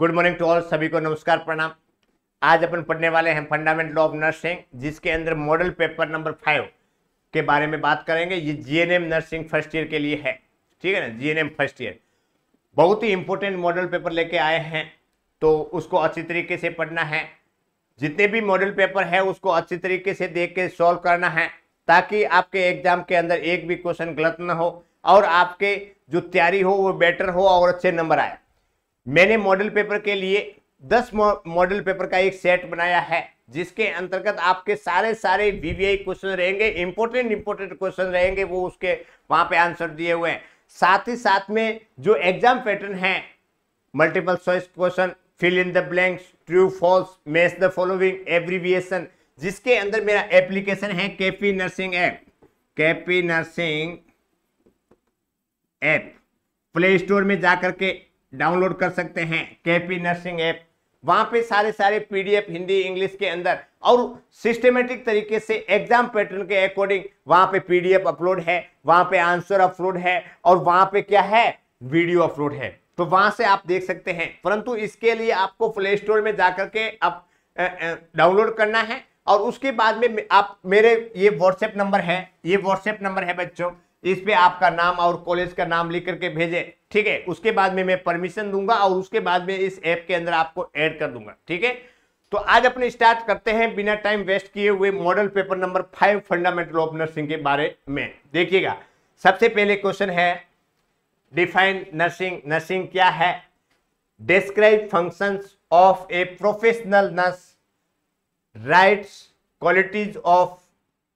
good morning to all सभी को नमस्कार प्रणाम आज अपन पढ़ने वाले हैं फंडामेंटल ऑफ नर्सिंग जिसके अंदर मॉडल पेपर नंबर फाइव के बारे में बात करेंगे ये जीएनएम नर्सिंग फर्स्ट ईयर के लिए है ठीक है ना जीएनएम फर्स्ट ईयर बहुत ही इंपॉर्टेंट मॉडल पेपर लेके आए हैं तो उसको अच्छी तरीके से पढ़ना है जितने भी मॉडल पेपर है उसको अच्छी तरीके से देख के सॉल्व करना है ताकि आपके एग्जाम के अंदर एक भी क्वेश्चन गलत ना हो और आपके जो तैयारी हो वो बेटर हो और अच्छे नंबर आए मैंने मॉडल पेपर के लिए दस मॉडल पेपर का एक सेट बनाया है जिसके अंतर्गत आपके सारे सारे वीवीआई क्वेश्चन रहेंगे इंपोर्टेंट इंपोर्टेंट क्वेश्चन रहेंगे वो उसके वहां पे आंसर दिए हुए हैं साथ ही साथ में जो एग्जाम पैटर्न है multiple choice question fill in the blanks true false match the following abbreviation जिसके अंदर मेरा एप्लीकेशन है KP nursing app KP nursing app play store में जाकर के डाउनलोड कर सकते हैं केपी नर्सिंग ऐप वहाँ पे सारे सारे पीडीएफ हिंदी इंग्लिश के अंदर और सिस्टमेटिक तरीके से एग्जाम पैटर्न के अकॉर्डिंग वहाँ पे पीडीएफ अपलोड है वहाँ पे आंसर अपलोड है और वहाँ पे क्या है वीडियो अपलोड है तो वहाँ से आप देख सकते हैं परंतु इसके लिए आपको प्ले स्टोर में जाकर के आप डाउनलोड करना है और उसके बाद में आप मेरे ये व्हाट्सएप नंबर है ये व्हाट्सएप नंबर है बच्चों इस पे आपका नाम और कॉलेज का नाम लिख करके भेजे ठीक है उसके बाद में मैं परमिशन दूंगा और उसके बाद में इस ऐप के अंदर आपको ऐड कर दूंगा ठीक है तो आज अपने स्टार्ट करते हैं बिना टाइम वेस्ट किए हुए model paper number five fundamental of nursing के बारे में देखिएगा सबसे पहले क्वेश्चन है डिफाइन नर्सिंग नर्सिंग क्या है describe function of a professional nurse write qualities of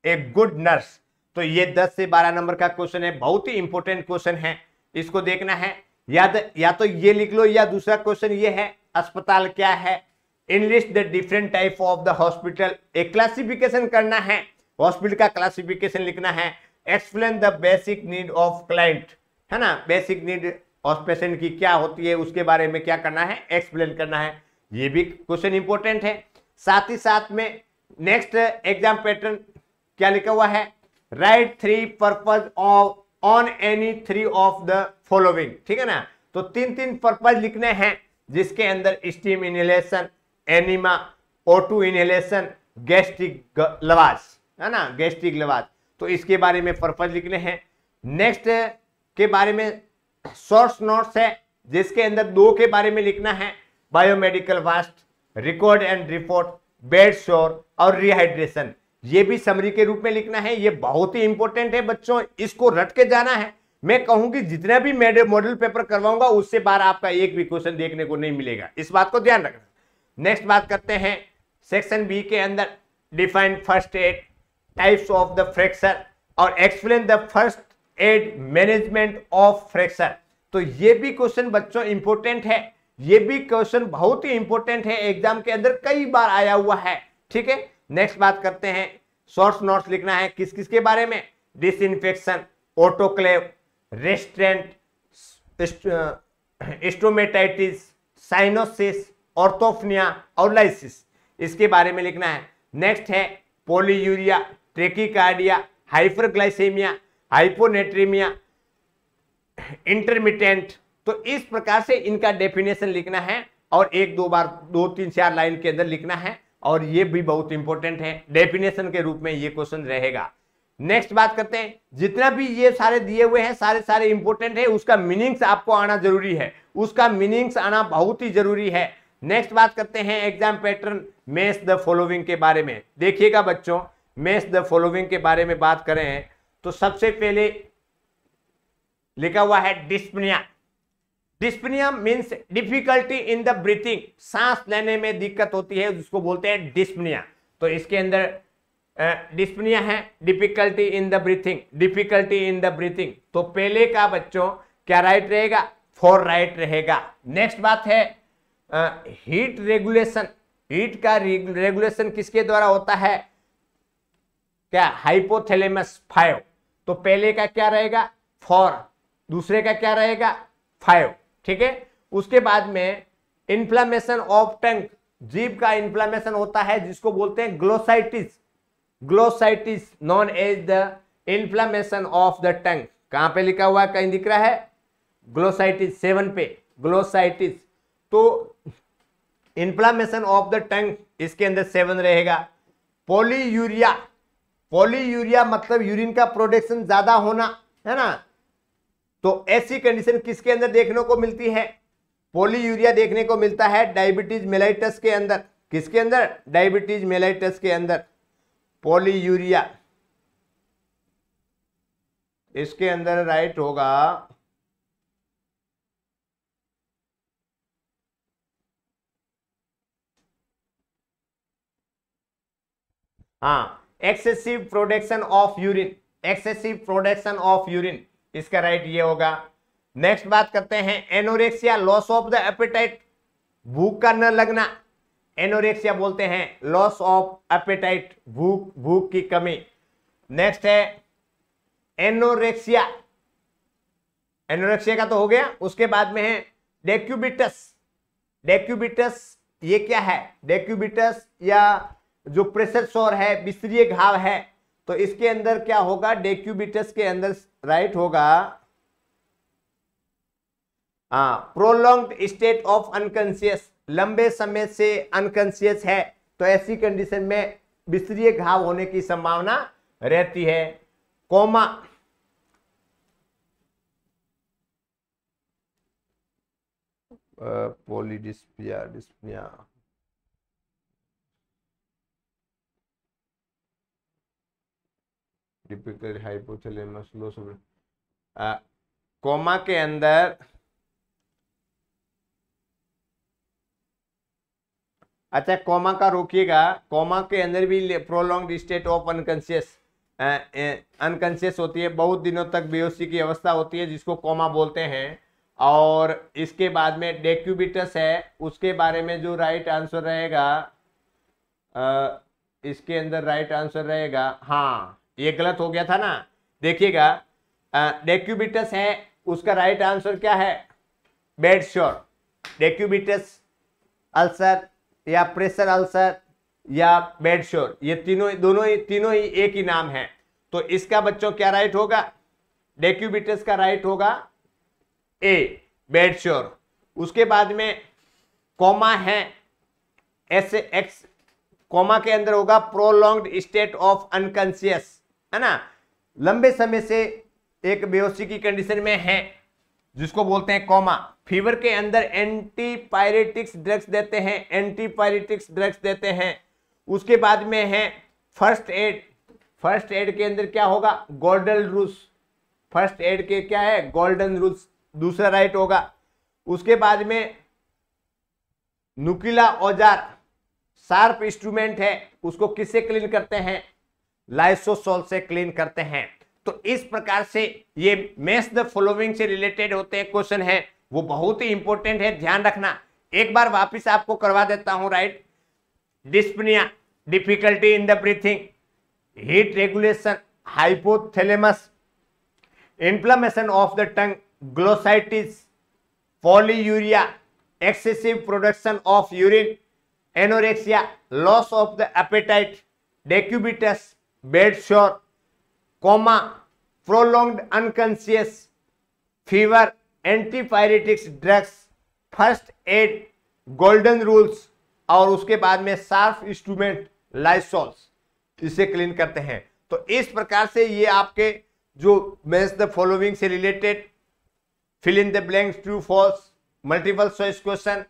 a good nurse तो ये 10 से 12 नंबर का क्वेश्चन है बहुत ही इंपॉर्टेंट क्वेश्चन है इसको देखना है या तो या तो ये लिख लो या दूसरा क्वेश्चन ये है अस्पताल क्या है enlist the different type of the hospital एक क्लासिफिकेशन करना है हॉस्पिटल का क्लासिफिकेशन लिखना है explain the basic need of client है ना बेसिक नीड ऑफ पेशेंट की क्या होती है उसके बारे में क्या करना है एक्सप्लेन करना है ये भी क्वेश्चन इंपॉर्टेंट है साथ ही साथ में नेक्स्ट एग्जाम पैटर्न क्या लिखा हुआ है write three purpose of on any three of the following ठीक है ना तो तीन तीन पर्पज लिखने हैं जिसके अंदर steam inhalation enema O two inhalation gastric lavage है ना गैस्ट्रिक लवास तो इसके बारे में पर्पज लिखने हैं नेक्स्ट के बारे में सोर्स नोट्स है जिसके अंदर दो के बारे में लिखना है biomedical waste record and report bed sore और रिहाइड्रेशन ये भी समरी के रूप में लिखना है ये बहुत ही इंपॉर्टेंट है बच्चों इसको रट के जाना है मैं कहूंगी जितना भी मॉडल पेपर करवाऊंगा उससे बार आपका एक भी क्वेश्चन देखने को नहीं मिलेगा इस बात को ध्यान रखना नेक्स्ट बात करते हैं सेक्शन बी के अंदर define first aid types of the fracture और explain the first aid management of fracture तो ये भी क्वेश्चन बच्चों इंपॉर्टेंट है ये भी क्वेश्चन बहुत ही इंपॉर्टेंट है एग्जाम के अंदर कई बार आया हुआ है ठीक है नेक्स्ट बात करते हैं सोर्स नोट्स लिखना है किस किस के बारे में disinfection autoclave restraint stomatitis cyanosis orthopnoea lysis लाइसिस इसके बारे में लिखना है नेक्स्ट है polyuria tachycardia hyperglycaemia hyponatraemia intermittent तो इस प्रकार से इनका डेफिनेशन लिखना है और एक दो बार दो तीन चार लाइन के अंदर लिखना है और ये भी बहुत इंपॉर्टेंट है डेफिनेशन के रूप में ये क्वेश्चन रहेगा नेक्स्ट बात करते हैं जितना भी ये सारे दिए हुए हैं सारे सारे इंपॉर्टेंट है उसका मीनिंग्स आपको आना जरूरी है उसका मीनिंग्स आना बहुत ही जरूरी है नेक्स्ट बात करते हैं exam pattern match the following के बारे में देखिएगा बच्चों मेस द फॉलोविंग के बारे में बात करें तो सबसे पहले लिखा हुआ है dyspnoea dyspnoea means difficulty in the breathing सांस लेने में दिक्कत होती है उसको बोलते हैं डिस्पनिया तो इसके अंदर डिस्पनिया है difficulty in the breathing difficulty in the breathing तो पहले का बच्चों क्या राइट रहेगा फोर राइट रहेगा नेक्स्ट बात है हीट रेगुलेशन हीट का रेगुलेशन किसके द्वारा होता है क्या हाइपोथेलेमस फाइव तो पहले का क्या रहेगा फोर दूसरे का क्या रहेगा फाइव ठीक है उसके बाद में इंफ्लामेशन ऑफ टंक जीव का इंफ्लामेशन होता है जिसको बोलते हैं glossitis glossitis known as the inflammation of the tongue कहां पे लिखा हुआ है कहीं दिख रहा है ग्लोसाइटिस सेवन पे ग्लोसाइटिस तो इंफ्लामेशन ऑफ द टंग इसके अंदर सेवन रहेगा यूरिया पोली यूरिया मतलब यूरिन का प्रोडक्शन ज्यादा होना है ना तो ऐसी कंडीशन किसके अंदर देखने को मिलती है पोली यूरिया देखने को मिलता है डायबिटीज मेलाइटस के अंदर किसके अंदर डायबिटीज मेलाइटस के अंदर पोली यूरिया इसके अंदर राइट होगा हाँ excessive production of urine excessive production of urine इसका राइट ये होगा नेक्स्ट बात करते हैं anorexia loss of the appetite भूख का न लगना एनोरेक्सिया बोलते हैं लॉस ऑफ एपेटाइट भूख भूख की कमी नेक्स्ट है एनोरेक्सिया एनोरेक्सिया का तो हो गया उसके बाद में है डेक्यूबिटस डेक्यूबिटस ये क्या है डेक्यूबिटस या जो प्रेशर शोर है बिस्तरीय घाव है तो इसके अंदर क्या होगा डेक्यूबिटस के अंदर राइट होगा हा प्रोलोंग स्टेट ऑफ अनकॉन्सियस लंबे समय से अनकॉन्सियस है तो ऐसी कंडीशन में विस्तरीय घाव होने की संभावना रहती है coma polydipsia dyspnoea typical hypothalamus लो कोमा के अंदर अच्छा कोमा का रोकिएगा कोमा के अंदर भी prolong state of unconscious unconscious होती है बहुत दिनों तक बेहोशी की अवस्था होती है जिसको कोमा बोलते हैं और इसके बाद में डेक्यूबिटस है उसके बारे में जो राइट आंसर रहेगा uh, इसके अंदर राइट आंसर रहेगा हाँ ये गलत हो गया था ना देखिएगा डेक्यूबिटस है उसका राइट आंसर क्या है बेड श्योर डेक्यूबिटस अल्सर या प्रेशर अल्सर या बेड श्योर ये तीनों दोनों ही तीनों ही एक ही नाम है तो इसका बच्चों क्या राइट होगा डेक्यूबिटस का राइट होगा ए बेड श्योर उसके बाद में कॉमा है एस एक्स कॉमा के अंदर होगा प्रोलॉन्ग्ड स्टेट ऑफ अनकॉन्सियस है ना लंबे समय से एक बेहोशी की कंडीशन में है जिसको बोलते हैं कॉमा फीवर के अंदर एंटीपायरेटिक्स ड्रग्स देते हैं एंटीपायरेटिक्स ड्रग्स देते हैं उसके बाद में है फर्स्ट एड फर्स्ट एड के अंदर क्या होगा गोल्डन रूल्स फर्स्ट एड के क्या है गोल्डन रूल्स दूसरा राइट होगा उसके बाद में नुकीला औजार शार्प इंस्ट्रूमेंट है उसको किससे क्लीन करते हैं लाइसोसोल से क्लीन करते हैं तो इस प्रकार से ये मेस द फॉलोइंग से रिलेटेड होते हैं क्वेश्चन है वो बहुत ही इंपॉर्टेंट है ध्यान रखना एक बार वापस आपको करवा देता हूं right dyspnoea difficulty in the breathing heat regulation hypothalamus inflammation of the tongue glossitis polyuria excessive production of urine anorexia loss of the appetite decubitus bed sore coma prolonged unconscious fever antipyretics drugs first aid golden rules और उसके बाद में सार्फ instrument लाइसोल्स इसे clean करते हैं तो इस प्रकार से ये आपके जो मेन्स द फॉलोइंग से related fill in the blanks true false multiple choice question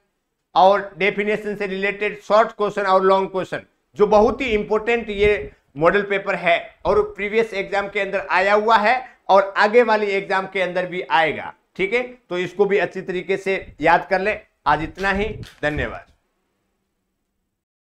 और डेफिनेशन से रिलेटेड शॉर्ट क्वेश्चन और लॉन्ग क्वेश्चन जो बहुत ही इंपॉर्टेंट ये मॉडल पेपर है और प्रीवियस एग्जाम के अंदर आया हुआ है और आगे वाली एग्जाम के अंदर भी आएगा ठीक है तो इसको भी अच्छी तरीके से याद कर ले आज इतना ही धन्यवाद